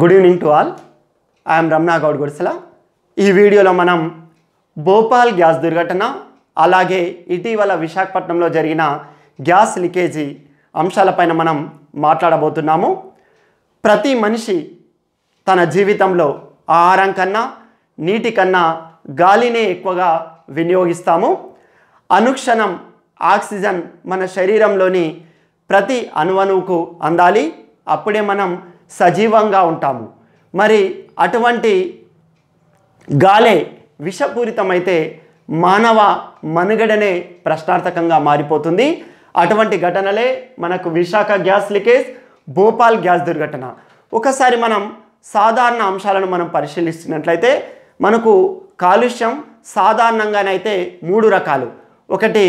good evening to all I'm Ramna Goud గుడిసెల ఈ వీడియోలో మనం భోపాల్ గ్యాస్ దుర్ఘటన అలాగే ఇటీవల విశాఖపట్నంలో జరిగిన గ్యాస్ లీకేజీ అంశాలపైన మనం మాట్లాడబోతున్నాము ప్రతి మనిషి తన జీవితంలో ఆహారం కన్నా నీటి కన్నా గాలినే ఎక్కువగా వినియోగిస్తాము అనుక్షణం ఆక్సిజన్ మన శరీరంలోని ప్రతి అణువణువుకు అందాలి అప్పుడే మనం సజీవంగా ఉంటాము మరి అటువంటి గాలే విషపూరితమైతే మానవ మనుగడనే ప్రశ్నార్థకంగా మారిపోతుంది అటువంటి ఘటనలే మనకు Visakha gas leakage Bhopal gas దుర్ఘటన ఒకసారి మనం సాధారణ అంశాలను మనం పరిశీలిస్తున్నట్లయితే మనకు కాలుష్యం సాధారణంగానైతే మూడు రకాలు ఒకటి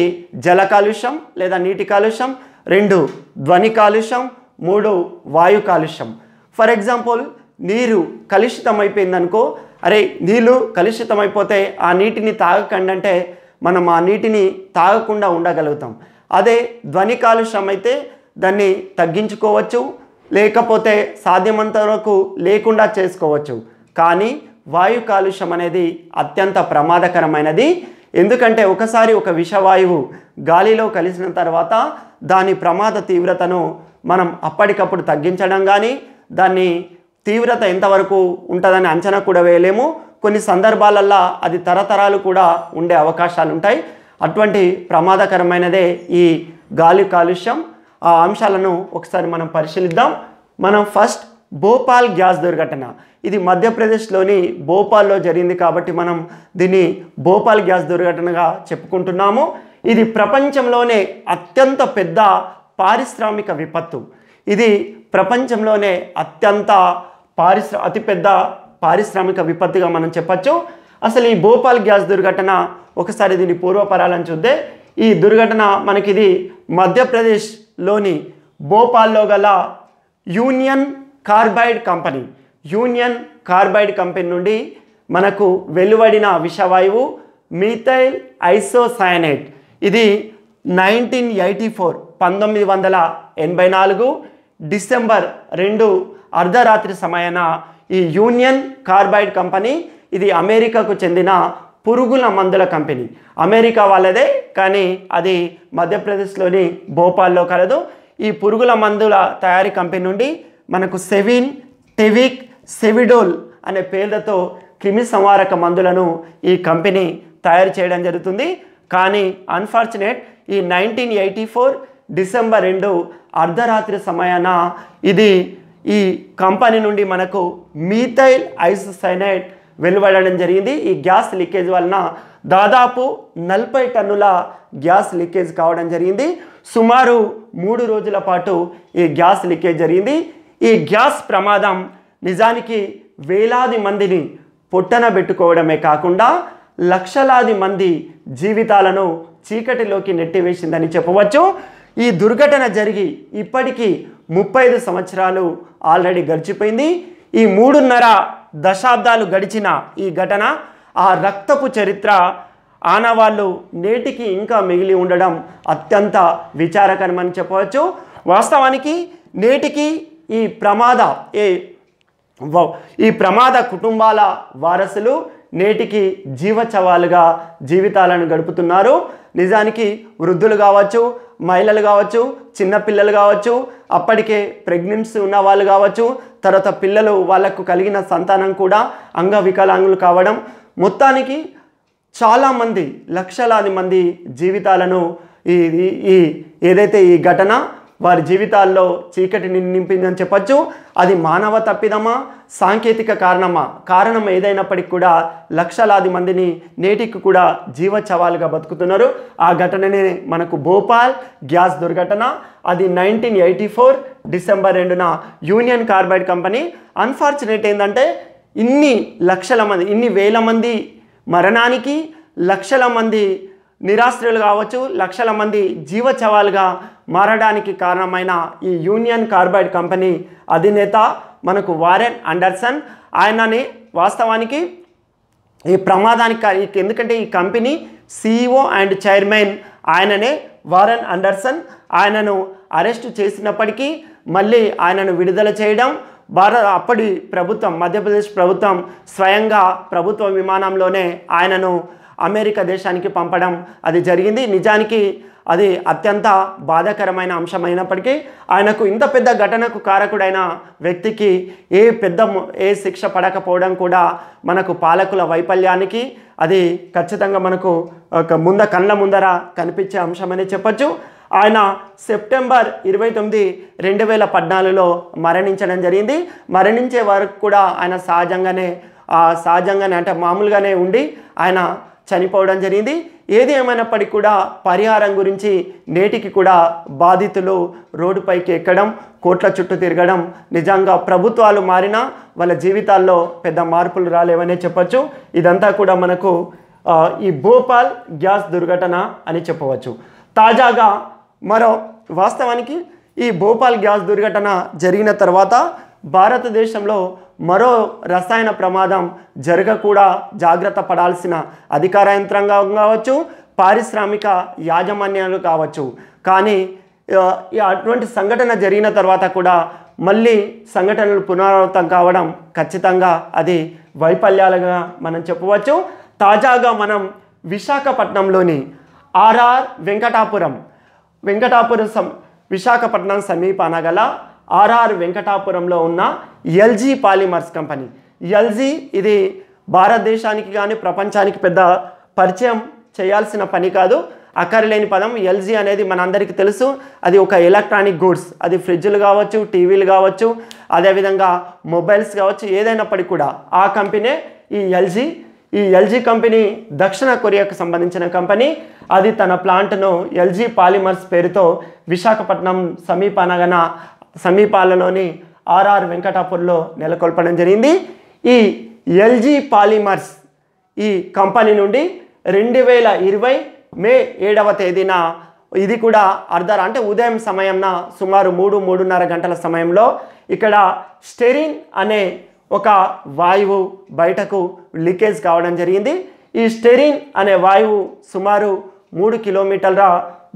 జల కాలుష్యం లేదా నీటి కాలుష్యం రెండు ధ్వని కాలుష్యం మూడు వాయు కాలుష్యం ఫర్ ఎగ్జాంపుల్ నీరు అనుకో అరే నీళ్ళు కలుషితమైపోతే ఆ నీటిని తాగకండి అంటే మనం ఆ నీటిని తాగకుండా ఉండగలుగుతాం అదే ధ్వని కాలుష్యం అయితే దాన్ని తగ్గించుకోవచ్చు లేకపోతే సాధ్యమంత వరకు లేకుండా చేసుకోవచ్చు కానీ వాయు కాలుష్యం అనేది అత్యంత ప్రమాదకరమైనది ఎందుకంటే ఒకసారి ఒక విషవాయువు గాలిలో కలిసిన తర్వాత దాని ప్రమాద తీవ్రతను మనం అప్పటికప్పుడు తగ్గించడం కానీ దాన్ని తీవ్రత ఎంతవరకు ఉంటుందని అంచనా కూడా వేయలేము కొన్ని సందర్భాలల్లో అది తరతరాలు కూడా ఉండే అవకాశాలు ఉంటాయి అటువంటి ప్రమాదకరమైనదే ఈ గాలి కాలుష్యం ఆ అంశాలను ఒకసారి మనం పరిశీలిద్దాం మనం ఫస్ట్ భోపాల్ గ్యాస్ దుర్ఘటన ఇది మధ్యప్రదేశ్లోని భోపాల్లో జరిగింది కాబట్టి మనం దీన్ని భోపాల్ గ్యాస్ దుర్ఘటనగా చెప్పుకుంటున్నాము ఇది ప్రపంచంలోనే అత్యంత పెద్ద పారిశ్రామిక విపత్తు ఇది ప్రపంచంలోనే అత్యంత పారిశ్ర అతిపెద్ద పారిశ్రామిక విపత్తుగా మనం చెప్పచ్చు అసలు ఈ భోపాల్ గ్యాస్ దుర్ఘటన ఒకసారి దీన్ని పూర్వపరాలను చూద్దే ఈ దుర్ఘటన మనకిది మధ్యప్రదేశ్లోని భోపాల్లో గల Union Carbide company Union Carbide company నుండి మనకు వెలువడిన విషవాయువు మిథైల్ ఐసోసైనేట్ ఇది నైన్టీన్ ఎయిటీ ఫోర్ పంతొమ్మిది వందల ఎనభై నాలుగు డిసెంబర్ రెండు అర్ధరాత్రి సమయాన ఈ యూనియన్ కార్బైడ్ కంపెనీ ఇది అమెరికాకు చెందిన పురుగుల మందుల కంపెనీ అమెరికా వాళ్ళదే కానీ అది మధ్యప్రదేశ్లోని భోపాల్లో కలదు ఈ పురుగుల మందుల తయారీ కంపెనీ నుండి మనకు సెవిన్ టెవిక్ సెవిడోల్ అనే పేర్లతో క్రిమి సంవారక మందులను ఈ కంపెనీ తయారు చేయడం జరుగుతుంది కానీ అన్ఫార్చునేట్ ఈ నైన్టీన్ ఎయిటీ ఫోర్ డిసెంబర్ రెండు అర్ధరాత్రి సమయాన ఇది ఈ కంపెనీ నుండి మనకు మీథైల్ ఐసోసైనైట్ వెలువడడం జరిగింది ఈ గ్యాస్ లీకేజ్ వలన దాదాపు నలభై టన్నుల గ్యాస్ లీకేజ్ కావడం జరిగింది సుమారు మూడు రోజుల పాటు ఈ గ్యాస్ లీకేజ్ జరిగింది ఈ గ్యాస్ ప్రమాదం నిజానికి వేలాది మందిని పొట్టన పెట్టుకోవడమే కాకుండా లక్షలాది మంది జీవితాలను చీకటిలోకి నెట్టివేసిందని చెప్పవచ్చు ఈ దుర్ఘటన జరిగి ఇప్పటికీ ముప్పై ఐదు సంవత్సరాలు ఆల్రెడీ గడిచిపోయింది ఈ మూడున్నర దశాబ్దాలు గడిచిన ఈ ఘటన ఆ రక్తపు చరిత్ర ఆనవాళ్ళు నేటికి ఇంకా మిగిలి ఉండడం అత్యంత విచారకరమని చెప్పవచ్చు వాస్తవానికి నేటికి ఈ ప్రమాద ఏ ఈ ప్రమాద కుటుంబాల వారసులు నేటికి జీవచవాలుగా జీవితాలను గడుపుతున్నారు నిజానికి వృద్ధులు కావచ్చు మహిళలు కావచ్చు చిన్నపిల్లలు కావచ్చు అప్పటికే ప్రెగ్నెన్సీ ఉన్న వాళ్ళు కావచ్చు తర్వాత పిల్లలు వాళ్ళకు కలిగిన సంతానం కూడా అంగవికలాంగులు కావడం మొత్తానికి చాలామంది లక్షలాది మంది జీవితాలను ఈ ఈ ఏదైతే ఈ ఘటన వారి జీవితాల్లో చీకటిని నింపిందని చెప్పచ్చు అది మానవ తప్పిదమా సాంకేతిక కారణమా కారణం ఏదైనప్పటికీ కూడా లక్షలాది మందిని నేటికి కూడా జీవచవాలుగా బతుకుతున్నారు ఆ ఘటననే మనకు భోపాల్ గ్యాస్ దుర్ఘటన అది నైన్టీన్ ఎయిటీ ఫోర్ డిసెంబర్ రెండున యూనియన్ కార్బైడ్ కంపెనీ అన్ఫార్చునేట్ ఏంటంటే ఇన్ని లక్షల మంది ఇన్ని వేల మంది మరణానికి లక్షల మంది నిరాశ్రయులు కావచ్చు లక్షల మంది జీవచవాలుగా మారడానికి కారణమైన ఈ యూనియన్ కార్బైడ్ కంపెనీ అధినేత మనకు వారెన్ అండర్సన్ ఆయనని వాస్తవానికి ఈ ప్రమాదానికి ఎందుకంటే ఈ కంపెనీ సీఈఓ అండ్ చైర్మన్ ఆయననే వారెన్ అండర్సన్ ఆయనను అరెస్టు చేసినప్పటికీ మళ్ళీ ఆయనను విడుదల చేయడం భారత అప్పటి ప్రభుత్వం మధ్యప్రదేశ్ ప్రభుత్వం స్వయంగా ప్రభుత్వ విమానంలోనే ఆయనను అమెరికా దేశానికి పంపడం అది జరిగింది నిజానికి అది అత్యంత బాధాకరమైన అంశం ఆయనకు ఇంత పెద్ద ఘటనకు కారకుడైన వ్యక్తికి ఏ పెద్ద ఏ శిక్ష పడకపోవడం కూడా మనకు పాలకుల వైఫల్యానికి అది ఖచ్చితంగా మనకు ఒక ముంద కళ్ళ ముందర కనిపించే అంశమని చెప్పచ్చు ఆయన సెప్టెంబర్ ఇరవై తొమ్మిది రెండు వేల పద్నాలుగులో మరణించడం జరిగింది మరణించే వరకు కూడా ఆయన సహజంగానే సహజంగానే అంటే మామూలుగానే ఉండి ఆయన చనిపోవడం జరిగింది ఏది ఏమైనప్పటికీ కూడా పరిహారం గురించి నేటికి కూడా బాధితులు రోడ్డుపైకి ఎక్కడం కోట్ల చుట్టూ తిరగడం నిజంగా ప్రభుత్వాలు మారినా వాళ్ళ జీవితాల్లో పెద్ద మార్పులు రాలేవనే చెప్పచ్చు ఇదంతా కూడా మనకు ఈ భోపాల్ గ్యాస్ దుర్ఘటన అని చెప్పవచ్చు తాజాగా మరో వాస్తవానికి ఈ భోపాల్ గ్యాస్ దుర్ఘటన జరిగిన తర్వాత భారతదేశంలో మరో రసాయన ప్రమాదం జరగకుండా జాగ్రత్త పడాల్సిన అధికార యంత్రాంగం కావచ్చు పారిశ్రామిక యాజమాన్యాలు కావచ్చు కానీ అటువంటి సంఘటన జరిగిన తర్వాత కూడా మళ్ళీ సంఘటనలు పునరావృతం కావడం ఖచ్చితంగా అది వైఫల్యాలుగా మనం చెప్పవచ్చు తాజాగా మనం విశాఖపట్నంలోని ఆర్ఆర్ వెంకటాపురం వెంకటాపురం సం విశాఖపట్నం సమీపాన గల ఆర్ఆర్ వెంకటాపురంలో ఉన్న ఎల్జీ పాలిమర్స్ కంపెనీ ఎల్జీ ఇది భారతదేశానికి కానీ ప్రపంచానికి పెద్ద పరిచయం చేయాల్సిన పని కాదు లేని పదం ఎల్జీ అనేది మనందరికీ తెలుసు అది ఒక ఎలక్ట్రానిక్ గూడ్స్ అది ఫ్రిడ్జ్లు కావచ్చు టీవీలు కావచ్చు అదేవిధంగా మొబైల్స్ కావచ్చు ఏదైనప్పటికీ కూడా ఆ కంపెనీ ఈ ఎల్జీ ఈ ఎల్జీ కంపెనీ దక్షిణ కొరియాకు సంబంధించిన కంపెనీ అది తన ప్లాంట్ను ఎల్జీ పాలిమర్స్ పేరుతో విశాఖపట్నం సమీపనగన సమీపాలలోని ఆర్ఆర్ వెంకటాపూర్లో నెలకొల్పడం జరిగింది ఈ ఎల్జీ పాలిమర్స్ ఈ కంపెనీ నుండి రెండు వేల ఇరవై మే ఏడవ తేదీన ఇది కూడా అర్ధర అంటే ఉదయం సమయంన సుమారు మూడు మూడున్నర గంటల సమయంలో ఇక్కడ స్టెరిన్ అనే ఒక వాయువు బయటకు లీకేజ్ కావడం జరిగింది ఈ స్టెరిన్ అనే వాయువు సుమారు మూడు కిలోమీటర్ల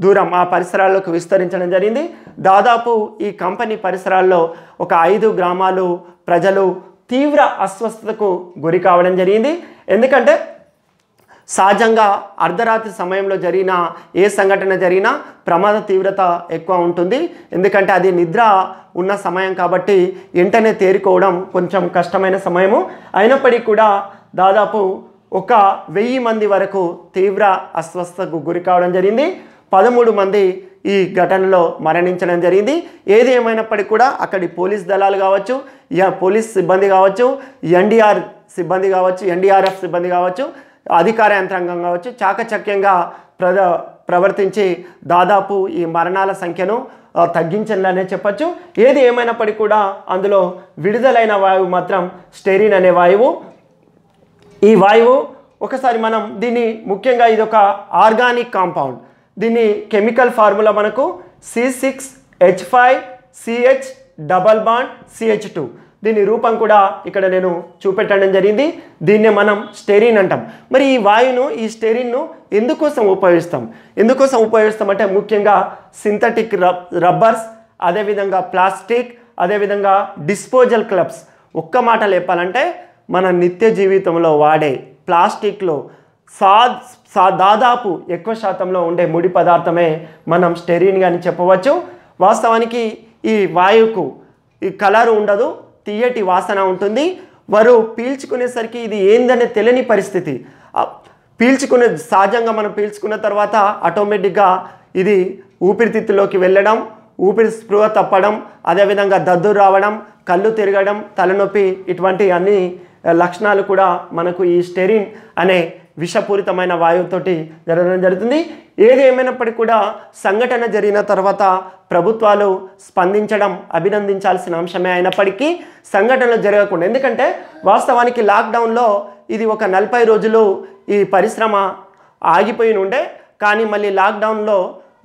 దూరం ఆ పరిసరాల్లోకి విస్తరించడం జరిగింది దాదాపు ఈ కంపెనీ పరిసరాల్లో ఒక ఐదు గ్రామాలు ప్రజలు తీవ్ర అస్వస్థతకు గురి కావడం జరిగింది ఎందుకంటే సహజంగా అర్ధరాత్రి సమయంలో జరిగిన ఏ సంఘటన జరిగినా ప్రమాద తీవ్రత ఎక్కువ ఉంటుంది ఎందుకంటే అది నిద్ర ఉన్న సమయం కాబట్టి వెంటనే తేరుకోవడం కొంచెం కష్టమైన సమయము అయినప్పటికీ కూడా దాదాపు ఒక వెయ్యి మంది వరకు తీవ్ర అస్వస్థకు గురి కావడం జరిగింది పదమూడు మంది ఈ ఘటనలో మరణించడం జరిగింది ఏది ఏమైనప్పటికీ కూడా అక్కడి పోలీస్ దళాలు కావచ్చు పోలీస్ సిబ్బంది కావచ్చు ఎన్డీఆర్ సిబ్బంది కావచ్చు ఎన్డీఆర్ఎఫ్ సిబ్బంది కావచ్చు అధికార యంత్రాంగం కావచ్చు చాకచక్యంగా ప్రద ప్రవర్తించి దాదాపు ఈ మరణాల సంఖ్యను తగ్గించాలనే చెప్పచ్చు ఏది ఏమైనప్పటికీ కూడా అందులో విడుదలైన వాయువు మాత్రం స్టెరిన్ అనే వాయువు ఈ వాయువు ఒకసారి మనం దీన్ని ముఖ్యంగా ఇదొక ఆర్గానిక్ కాంపౌండ్ దీని కెమికల్ ఫార్ములా మనకు C six H five CH double bond CH two దీని రూపం కూడా ఇక్కడ నేను చూపెట్టడం జరిగింది దీన్నే మనం స్టెరిన్ అంటాం మరి ఈ వాయును ఈ స్టెరిన్ను ఎందుకోసం ఉపయోగిస్తాం ఎందుకోసం ఉపయోగిస్తామంటే ముఖ్యంగా సింథటిక్ రబ్బర్స్ అదేవిధంగా ప్లాస్టిక్ అదేవిధంగా డిస్పోజల్ క్లబ్స్ ఒక్క మాట లేపాలంటే మన నిత్య జీవితంలో వాడే ప్లాస్టిక్లో సా సా దాదాపు ఎక్కువ శాతంలో ఉండే ముడి పదార్థమే మనం స్టెరిన్ అని చెప్పవచ్చు వాస్తవానికి ఈ వాయువుకు ఈ కలర్ ఉండదు తీయటి వాసన ఉంటుంది వారు పీల్చుకునేసరికి ఇది ఏందనే తెలియని పరిస్థితి పీల్చుకునే సహజంగా మనం పీల్చుకున్న తర్వాత ఆటోమేటిక్గా ఇది ఊపిరితిత్తులోకి వెళ్ళడం ఊపిరి స్పృహ తప్పడం అదేవిధంగా దద్దు రావడం కళ్ళు తిరగడం తలనొప్పి ఇటువంటి అన్ని లక్షణాలు కూడా మనకు ఈ స్టెరిన్ అనే విషపూరితమైన వాయువుతోటి జరగడం జరుగుతుంది ఏది ఏమైనప్పటికీ కూడా సంఘటన జరిగిన తర్వాత ప్రభుత్వాలు స్పందించడం అభినందించాల్సిన అంశమే అయినప్పటికీ సంఘటనలు జరగకుండా ఎందుకంటే వాస్తవానికి లాక్డౌన్లో ఇది ఒక నలభై రోజులు ఈ పరిశ్రమ ఆగిపోయి ఉండే కానీ మళ్ళీ లాక్డౌన్లో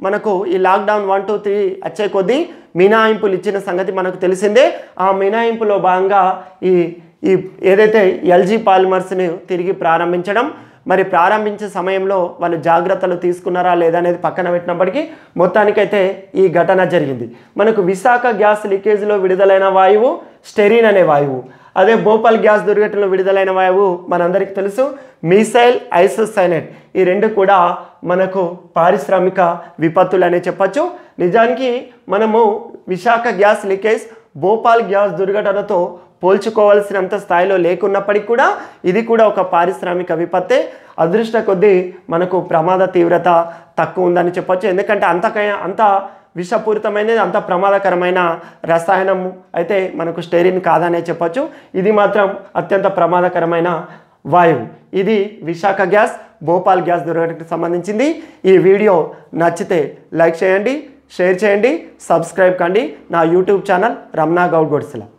మనకు ఈ లాక్డౌన్ వన్ టూ త్రీ వచ్చే కొద్దీ మినాయింపులు ఇచ్చిన సంగతి మనకు తెలిసిందే ఆ మినాయింపులో భాగంగా ఈ ఈ ఏదైతే ఎల్జీ పాలిమర్స్ని తిరిగి ప్రారంభించడం మరి ప్రారంభించే సమయంలో వాళ్ళు జాగ్రత్తలు తీసుకున్నారా లేదా అనేది పక్కన పెట్టినప్పటికీ మొత్తానికైతే ఈ ఘటన జరిగింది మనకు విశాఖ గ్యాస్ లీకేజ్లో విడుదలైన వాయువు స్టెరీన్ అనే వాయువు అదే భోపాల్ గ్యాస్ దుర్ఘటనలో విడుదలైన వాయువు మనందరికీ తెలుసు మిసైల్ ఐసోసైనైట్ ఈ రెండు కూడా మనకు పారిశ్రామిక విపత్తులు అనే చెప్పచ్చు నిజానికి మనము Visakha gas leakage Bhopal gas దుర్ఘటనతో పోల్చుకోవాల్సినంత స్థాయిలో లేకున్నప్పటికీ కూడా ఇది కూడా ఒక పారిశ్రామిక విపత్తే అదృష్ట కొద్దీ మనకు ప్రమాద తీవ్రత తక్కువ ఉందని చెప్పొచ్చు ఎందుకంటే అంతకై అంత విషపూరితమైనది అంత ప్రమాదకరమైన రసాయనం అయితే మనకు స్టెరిన్ కాదనే చెప్పొచ్చు ఇది మాత్రం అత్యంత ప్రమాదకరమైన వాయువు ఇది విశాఖ గ్యాస్ భోపాల్ గ్యాస్ దుర్ఘటనకు సంబంధించింది ఈ వీడియో నచ్చితే లైక్ చేయండి షేర్ చేయండి సబ్స్క్రైబ్ కండి నా యూట్యూబ్ ఛానల్ రమణా గౌడ్ గొడ్సిలా